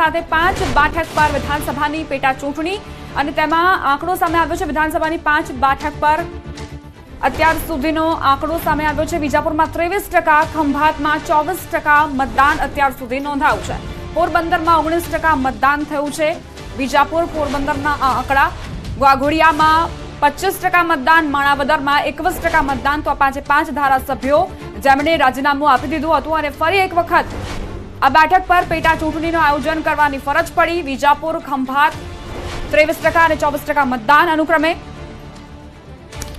સાથે પાંચ બાઠક પર વિધાનસભાની પેટા ચૂંટણી અને તેમાં આંકડો સામે આવ્યો છે વિધાનસભાની પાંચ બાઠક પર અત્યાર સુધીનો આંકડો સામે આવ્યો છે વિજાપુરમાં ત્રેવીસ ટકા ખંભાતમાં ચોવીસ ટકા મતદાન અત્યાર સુધી નોંધાયું છે પોરબંદરમાં ઓગણીસ ટકા મતદાન થયું છે વિજાપુર પોરબંદરના આ આંકડા વાઘોડિયામાં પચીસ ટકા મતદાન માણાવદરમાં એકવીસ ટકા મતદાન તો પાંચે પાંચ ધારાસભ્યો જેમણે રાજીનામું આપી દીધું હતું અને ફરી એક વખત આ બેઠક પર પેટા ચૂંટણીનું આયોજન કરવાની ફરજ પડી વિજાપુર ખંભાત ત્રેવીસ ટકા અને ચોવીસ ટકા મતદાન અનુક્રમે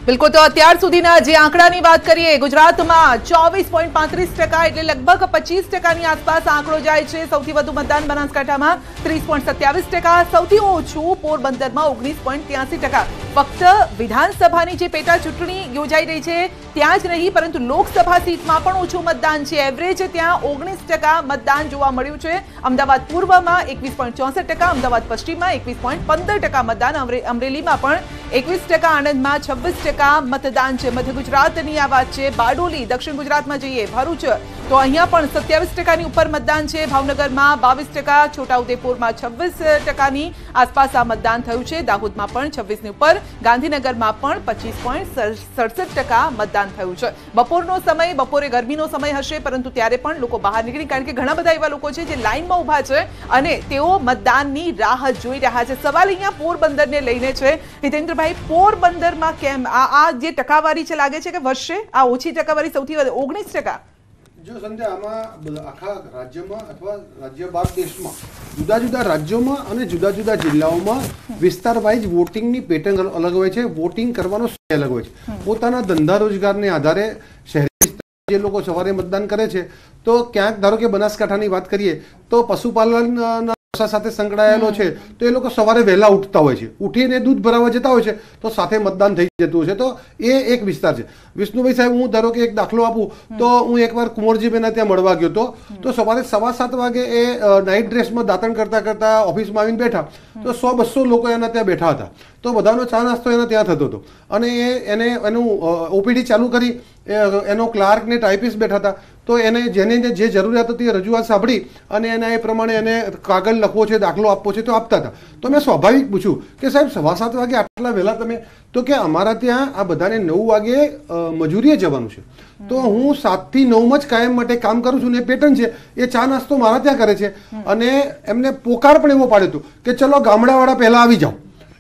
બિલકુલ તો અત્યાર સુધીના જે આંકડાની વાત કરીએ ગુજરાતમાં ચોવીસ પોઈન્ટ પાંત્રીસ ટકા એટલે લગભગ પચીસ ટકાની આસપાસ આંકડો જાય છે સૌથી વધુ મતદાન બનાસકાંઠામાં ત્રીસ પોઈન્ટ સત્યાવીસ ટકા સૌથી ઓછું પોરબંદરમાં ઓગણીસ પોઈન્ટ ત્યાસી ટકા ફક્ત વિધાનસભાની જે પેટા ચૂંટણી યોજાઈ રહી છે ત્યાં જ નહીં પરંતુ લોકસભા સીટમાં પણ ઓછું મતદાન છે એવરેજ ત્યાં ઓગણીસ ટકા મતદાન જોવા મળ્યું છે અમદાવાદ પૂર્વમાં એકવીસ પોઈન્ટ ચોસઠ ટકા અમદાવાદ પશ્ચિમમાં એકવીસ પોઈન્ટ પંદર ટકા મતદાન અમરેલીમાં પણ એકવીસ ટકા આણંદમાં છવ્વીસ કા મતદાન છે મધ્ય ગુજરાત ની આ વાત છે બાડોલી દક્ષિણ ગુજરાત માં જોઈએ ભરૂચ તો અહીંયા પણ 27% ની ઉપર મતદાન છે ભાવનગરમાં 22% છોટાઉદેપુર માં 26% ની આસપાસ આ મતદાન થયું છે દાહોદ માં પણ 26 ની ઉપર ગાંધીનગરમાં પણ 25.67% મતદાન થયું છે બપોરનો સમય બપોરે ગરમીનો સમય હશે પરંતુ ત્યારે પણ લોકો બહાર નીકળી કારણ કે ઘણા બધા એવા લોકો છે જે લાઈનમાં ઊભા છે અને તેઓ મતદાનની રાહ જોઈ રહ્યા છે સવારે અહીંયા પોરબંદર ને લઈને છે હિતેન્દ્રભાઈ પોરબંદર માં કેમ આ આ જે ટકાવારી છે લાગે છે કે વધશે આ ઓછી ટકાવારી સૌથી વધારે ઓગણીસ ટકા જો સંધ્યા આમાં આખા રાજ્યમાં અથવા રાજ્ય બાદ દેશમાં જુદા જુદા રાજ્યોમાં અને જુદા જુદા જિલ્લાઓમાં વિસ્તાર વાઇઝ વોટિંગની પેટર્ન અલગ હોય છે વોટિંગ કરવાનો સમય અલગ હોય છે પોતાના ધંધા રોજગારને આધારે શહેરી જે લોકો સવારે મતદાન કરે છે તો ક્યાંક ધારો કે બનાસકાંઠાની વાત કરીએ તો પશુપાલન સાથે સંકળાયેલો છે તો એ લોકો સવારે વહેલા ઉઠતા હોય છે ઉઠીને દૂધ ભરાવા જતા હોય છે તો સાથે મતદાન થઈ જતું છે તો એ એક વિસ્તાર છે વિષ્ણુભાઈ સાહેબ હું ધારો કે એક દાખલો આપું તો હું એકવાર કુંવરજી કુંવરજીભાઈના ત્યાં મળવા ગયો હતો તો સવારે સવા સાત વાગે એ નાઇટ ડ્રેસમાં દાંતણ કરતા કરતા ઓફિસમાં આવીને બેઠા તો સો બસો લોકો એના ત્યાં બેઠા હતા તો બધાનો ચા નાસ્તો એના ત્યાં થતો હતો અને એ એને એનું ઓપીડી ચાલુ કરી એનો ક્લાર્ક ને ટાઈપિસ્ટ બેઠા હતા તો એને જેને જે જરૂરિયાત હતી એ રજૂઆત સાંભળી અને એના એ પ્રમાણે એને કાગળ લખવો છે દાખલો આપવો છે તો આપતા હતા તો મેં સ્વાભાવિક પૂછ્યું કે સાહેબ સવા સાત વાગે આટલા વહેલા તમે તો કે અમારા ત્યાં આ બધાને નવ વાગે મજૂરીએ જવાનું છે તો હું સાતથી નવમાં જ કાયમ માટે કામ કરું છું ને પેટર્ન છે એ ચા નાસ્તો મારા ત્યાં કરે છે અને એમને પોકાર પણ એવો પાડ્યો હતો કે ચલો ગામડાવાળા પહેલાં આવી જાઓ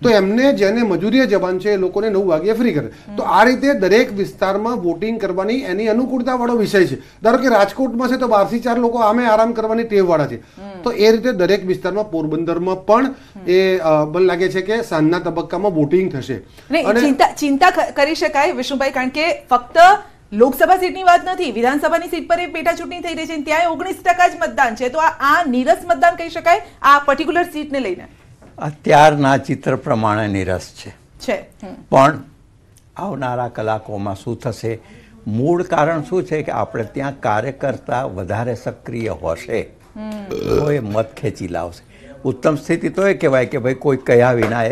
તો એમને જેને મજૂરીએ જવાન છે એ લોકોને નવ વાગ્યે ફ્રી કરે તો આ રીતે દરેક વિસ્તારમાં વોટિંગ કરવાની એની અનુકૂળતા વાળો વિષય છે ધારો કે રાજકોટમાં છે તો બારથી ચાર લોકો આમે આરામ કરવાની વાળા છે તો એ રીતે દરેક વિસ્તારમાં પોરબંદરમાં પણ એ મને લાગે છે કે સાંજના તબક્કામાં વોટિંગ થશે ચિંતા ચિંતા કરી શકાય વિષ્ણુભાઈ કારણ કે ફક્ત લોકસભા સીટની વાત નથી વિધાનસભાની સીટ પર એ પેટા ચૂંટણી થઈ રહી છે ત્યાં ઓગણીસ ટકા જ મતદાન છે તો આ નીરસ મતદાન કહી શકાય આ પર્ટિક્યુલર સીટને લઈને અત્યારના ચિત્ર પ્રમાણેની રસ છે પણ આવનારા કલાકોમાં શું થશે મૂળ કારણ શું છે કે આપણે ત્યાં કાર્યકર્તા વધારે સક્રિય હશે તો એ મત ખેંચી લાવશે ઉત્તમ સ્થિતિ તો એ કહેવાય કે ભાઈ કોઈ કયા વિના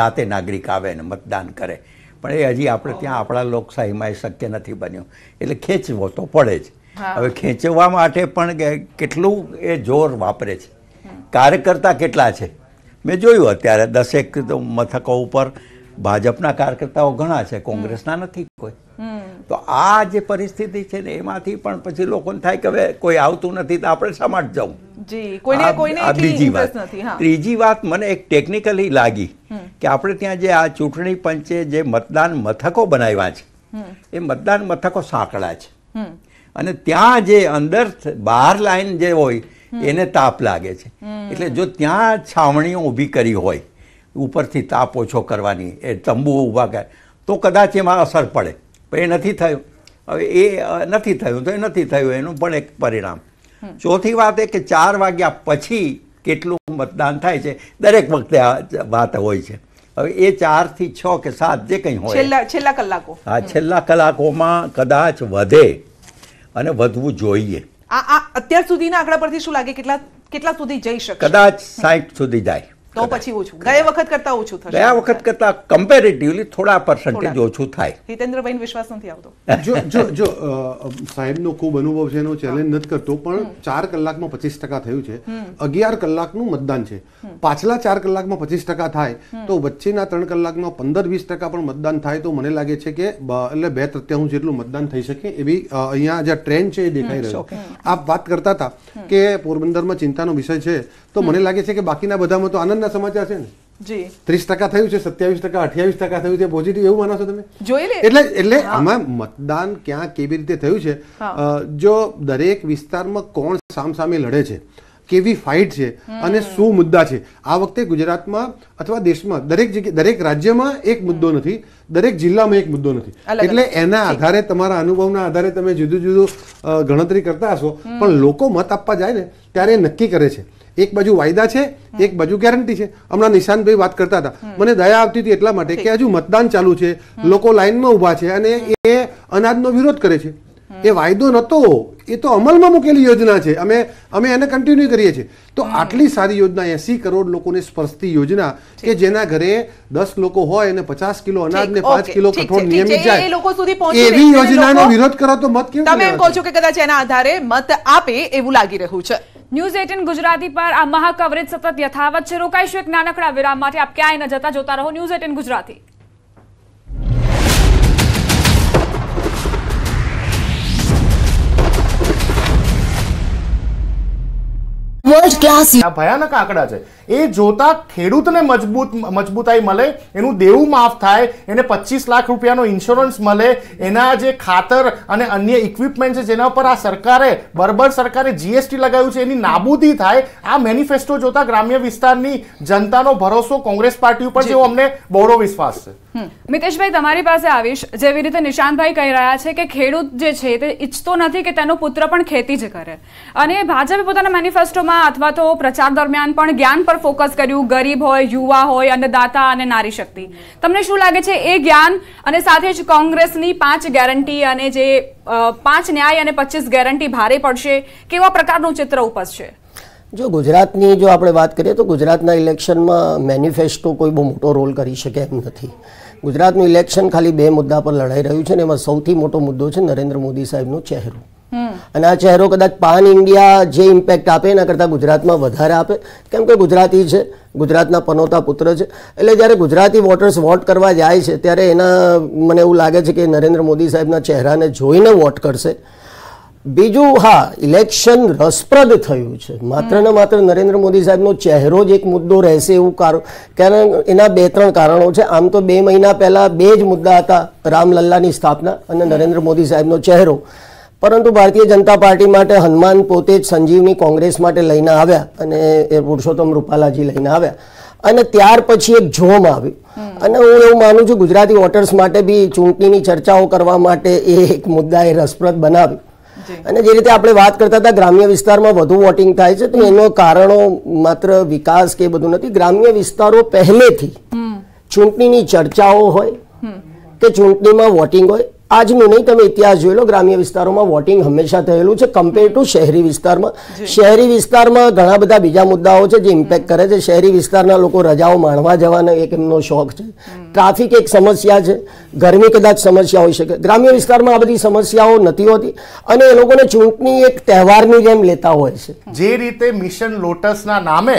જાતે નાગરિક આવે ને મતદાન કરે પણ એ હજી આપણે ત્યાં આપણા લોકશાહીમાં એ શક્ય નથી બન્યું એટલે ખેંચવો તો પડે જ હવે ખેંચવા માટે પણ કેટલું એ જોર વાપરે છે કાર્યકર્તા કેટલા છે મેં જોયું અત્યારે દસેક મથકો ઉપર ભાજપના કાર્યકર્તાઓ ઘણા છે કોંગ્રેસના નથી કોઈ તો આ જે પરિસ્થિતિ છે ને એમાંથી પણ પછી લોકોને થાય કે હવે કોઈ આવતું નથી તો આપણે સમાટ જવું બીજી વાત ત્રીજી વાત મને એક ટેકનિકલી લાગી કે આપણે ત્યાં જે આ ચૂંટણી પંચે જે મતદાન મથકો બનાવ્યા છે એ મતદાન મથકો સાંકડા છે અને ત્યાં જે અંદર બહાર લાઈન જે હોય એને તાપ લાગે છે એટલે જો ત્યાં છાવણીઓ ઊભી કરી હોય ઉપરથી તાપ ઓછો કરવાની એ તંબુ ઊભા કરે તો કદાચ એમાં અસર પડે પણ એ નથી થયું હવે એ નથી થયું તો એ નથી થયું એનું પણ એક પરિણામ ચોથી વાત એ કે ચાર વાગ્યા પછી કેટલું મતદાન થાય છે દરેક વખતે આ વાત હોય છે હવે એ ચારથી છ કે સાત જે કંઈ હોય છેલ્લા છેલ્લા કલાકો હા છેલ્લા કલાકોમાં કદાચ વધે અને વધવું જોઈએ આ અત્યાર સુધીના આંકડા પરથી શું લાગે કેટલા કેટલા સુધી જઈ શકે કદાચ સાહીઠ સુધી જાય તો પછી ઓછું ગયા વખત કરતા ઓછું થશે ગયા વખત કરતા કમ્પેરેટિવલી થોડા પર્સન્ટેજ ઓછું થાય હિતેન્દ્રભાઈ વિશ્વાસ નથી આવતો જો જો જો સાહેબનો ખૂબ અનુભવ છે એનો ચેલેન્જ નથી કરતો પણ ચાર કલાકમાં પચીસ ટકા થયું છે અગિયાર કલાકનું મતદાન છે પાછલા ચાર કલાકમાં પચીસ ટકા થાય તો વચ્ચેના ત્રણ કલાકમાં પંદર વીસ ટકા પણ મતદાન થાય તો મને લાગે છે કે એટલે બે તૃત્યાંશ જેટલું મતદાન થઈ શકે એવી અહીંયા જે ટ્રેન્ડ છે એ દેખાઈ રહ્યો આપ વાત કરતા હતા કે પોરબંદરમાં ચિંતાનો વિષય છે તો મને લાગે છે કે બાકીના બધામાં તો આનંદ ટકાના સમાચાર છે ને જી ત્રીસ ટકા થયું છે સત્યાવીસ ટકા અઠ્યાવીસ ટકા થયું છે પોઝિટિવ એવું માનો છો તમે જોઈ લે એટલે એટલે આમાં મતદાન ક્યાં કેવી રીતે થયું છે જો દરેક વિસ્તારમાં કોણ સામસામે લડે છે કેવી ફાઇટ છે અને શું મુદ્દા છે આ વખતે ગુજરાતમાં અથવા દેશમાં દરેક જગ્યાએ દરેક રાજ્યમાં એક મુદ્દો નથી દરેક જિલ્લામાં એક મુદ્દો નથી એટલે એના આધારે તમારા અનુભવના આધારે તમે જુદું જુદું ગણતરી કરતા હશો પણ લોકો મત આપવા જાય ને ત્યારે નક્કી કરે છે એક બાજુ વાયદા છે એક બાજુ ગેરંટી છે હમણાં નિશાંતભાઈ વાત કરતા હતા મને દયા આવતી હતી એટલા માટે કે હજુ મતદાન ચાલુ છે લોકો લાઇનમાં ઊભા છે અને એ અનાજનો વિરોધ કરે છે એ વાયદો નહોતો એ તો અમલમાં મૂકેલી યોજના છે અમે અમે એને કન્ટિન્યુ કરીએ છીએ તો આટલી સારી યોજના એસી કરોડ લોકોને સ્પર્શતી યોજના કે જેના ઘરે દસ લોકો હોય અને પચાસ કિલો અનાજ ને પાંચ કિલો કઠોળ નિયમિત જાય એવી યોજનાનો વિરોધ કરો તો મત કેમ તમે એમ કહો છો કે કદાચ એના આધારે મત આપે એવું લાગી રહ્યું છે ન્યૂઝ એટીન ગુજરાતી પર આ મહાકવરેજ સતત યથાવત છે રોકાઈશું એક નાનકડા વિરામ માટે આપ ક્યાંય ન જતા જોતા રહો news eighteen Gujarati world class આ ભયાનક આંકડા છે એ જોતા ખેડૂતને મજબૂત મજબૂતાઈ મળે એનું દેવું માફ થાય એને પચીસ લાખ રૂપિયાનો ઇન્સ્યોરન્સ મળે એના જે ખાતર અને અન્ય ઇક્વિપમેન્ટ છે જેના પર આ સરકારે બર્બર સરકારે જીએસટી લગાવ્યું છે એની નાબૂદી થાય આ મેનિફેસ્ટો જોતા ગ્રામ્ય વિસ્તારની જનતાનો ભરોસો કોંગ્રેસ પાર્ટી ઉપર જેવો અમને બહોળો વિશ્વાસ છે મિતેશભાઈ તમારી પાસે આવીશ જેવી રીતે નિશાંતભાઈ કહી રહ્યા છે કે ખેડૂત જે છે તે ઈચ્છતો નથી કે તેનો પુત્ર પણ ખેતી જ કરે અને ભાજપે પોતાના મેનિફેસ્ટોમાં અથવા તો પ્રચાર દરમિયાન પણ જ્ઞાન પર ફોકસ કર્યું ગરીબ હોય યુવા હોય અન્નદાતા અને નારી શક્તિ તમને શું લાગે છે એ જ્ઞાન અને સાથે જ કોંગ્રેસની પાંચ ગેરંટી અને જે પાંચ ન્યાય અને પચીસ ગેરંટી ભારે પડશે કેવા પ્રકારનું ચિત્ર ઉપજશે જો ગુજરાતની જો આપણે વાત કરીએ તો ગુજરાતના ઇલેક્શનમાં મેનિફેસ્ટો કોઈ બહુ મોટો રોલ કરી શકે એમ નથી ગુજરાતનું ઇલેક્શન ખાલી બે મુદ્દા પર લડાઈ રહ્યું છે ને એમાં સૌથી મોટો મુદ્દો છે નરેન્દ્ર મોદી સાહેબનો ચહેરો અને આ ચહેરો કદાચ પાન ઇન્ડિયા જે ઇમ્પેક્ટ આપે એના કરતાં ગુજરાતમાં વધારે આપે કેમ કે ગુજરાતી છે ગુજરાતના પનોતા પુત્ર છે એટલે જ્યારે ગુજરાતી વોટર્સ વોટ કરવા જાય છે ત્યારે એના મને એવું લાગે છે કે નરેન્દ્ર મોદી સાહેબના ચહેરાને જોઈને વોટ કરશે બીજું હા ઇલેક્શન રસપ્રદ થયું છે માત્ર ને માત્ર નરેન્દ્ર મોદી સાહેબનો ચહેરો જ એક મુદ્દો રહેશે એવું કારણ કારણ એના બે ત્રણ કારણો છે આમ તો બે મહિના પહેલાં બે જ મુદ્દા હતા રામલલ્લાની સ્થાપના અને નરેન્દ્ર મોદી સાહેબનો ચહેરો પરંતુ ભારતીય જનતા પાર્ટી માટે હનુમાન પોતે જ સંજીવની કોંગ્રેસ માટે લઈને આવ્યા અને એ પુરુષોત્તમ રૂપાલાજી લઈને આવ્યા અને ત્યાર પછી એક જોમ આવ્યું અને હું એવું માનું છું ગુજરાતી વોટર્સ માટે બી ચૂંટણીની ચર્ચાઓ કરવા માટે એ એક મુદ્દા એ રસપ્રદ બનાવ્યું અને જે રીતે આપણે વાત કરતા હતા ગ્રામ્ય વિસ્તારમાં વધુ વોટિંગ થાય છે તો એનો કારણો માત્ર વિકાસ કે બધું નથી ગ્રામ્ય વિસ્તારો પહેલેથી ચૂંટણીની ચર્ચાઓ હોય કે ચૂંટણીમાં વોટિંગ હોય આજનું નહીં તમે ઇતિહાસ જોઈ લો ગ્રામ્ય વિસ્તારોમાં વોટિંગ હંમેશા થયેલું છે કમ્પેર ટુ શહેરી વિસ્તારમાં શહેરી વિસ્તારમાં ઘણા બધા બીજા મુદ્દાઓ છે જે ઇમ્પેક્ટ કરે છે શહેરી વિસ્તારના લોકો રજાઓ માણવા જવાનો એક એમનો શોખ છે ટ્રાફિક એક સમસ્યા છે ગરમી કદાચ સમસ્યા હોઈ શકે ગ્રામ્ય વિસ્તારમાં આ બધી સમસ્યાઓ નથી હોતી અને એ લોકોને ચૂંટણી એક તહેવારની જેમ લેતા હોય છે જે રીતે મિશન લોટસના નામે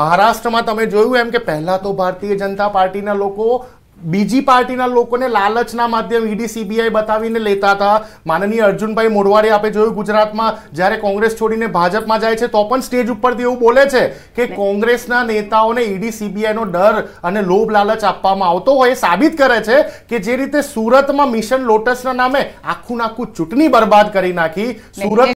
મહારાષ્ટ્રમાં તમે જોયું એમ કે પહેલા તો ભારતીય જનતા પાર્ટીના લોકો બીજી પાર્ટીના લોકોને લાલચના માધ્યમ ઈડી સીબીઆઈ બતાવીને લેતા હતા માનનીય અર્જુનભાઈ મોઢવાડે આપણે જોયું ગુજરાતમાં જ્યારે કોંગ્રેસ છોડીને ભાજપમાં જાય છે તો પણ સ્ટેજ ઉપરથી એવું બોલે છે કે કોંગ્રેસના નેતાઓને ઈડી સીબીઆઈનો ડર અને લોભ લાલચ આપવામાં આવતો હોય એ સાબિત કરે છે કે જે રીતે સુરતમાં મિશન લોટસના નામે આખું નાખું ચૂંટણી બરબાદ કરી નાખી સુરત